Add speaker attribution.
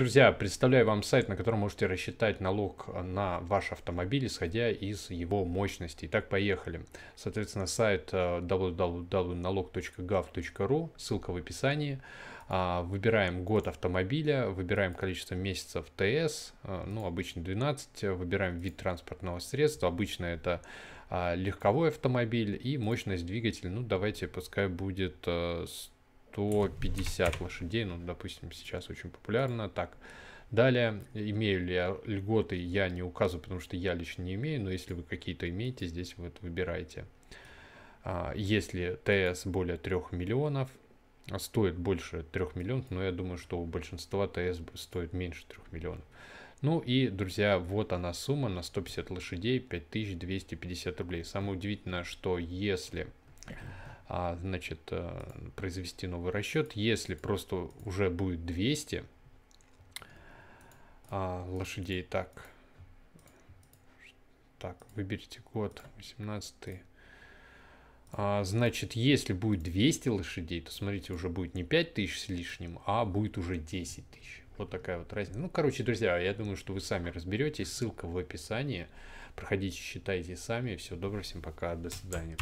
Speaker 1: Друзья, представляю вам сайт, на котором можете рассчитать налог на ваш автомобиль, исходя из его мощности. Итак, поехали. Соответственно, сайт э, www.налог.gov.ru, ссылка в описании. А, выбираем год автомобиля, выбираем количество месяцев ТС, э, ну, обычно 12, выбираем вид транспортного средства, обычно это а, легковой автомобиль и мощность двигателя, ну, давайте, пускай будет 100 э, 150 лошадей, ну, допустим, сейчас очень популярно, так. Далее, имею ли я льготы, я не указываю, потому что я лично не имею, но если вы какие-то имеете, здесь вы это выбираете. А, если ТС более 3 миллионов, а стоит больше 3 миллионов, но я думаю, что у большинства ТС стоит меньше 3 миллионов. Ну и, друзья, вот она сумма на 150 лошадей, 5250 рублей. Самое удивительное, что если а, значит, э, произвести новый расчет. Если просто уже будет 200 а, лошадей, так, так, выберите год, 18 а, Значит, если будет 200 лошадей, то, смотрите, уже будет не 5000 с лишним, а будет уже 10 тысяч. Вот такая вот разница. Ну, короче, друзья, я думаю, что вы сами разберетесь. Ссылка в описании. Проходите, считайте сами. все доброго, всем пока, до свидания.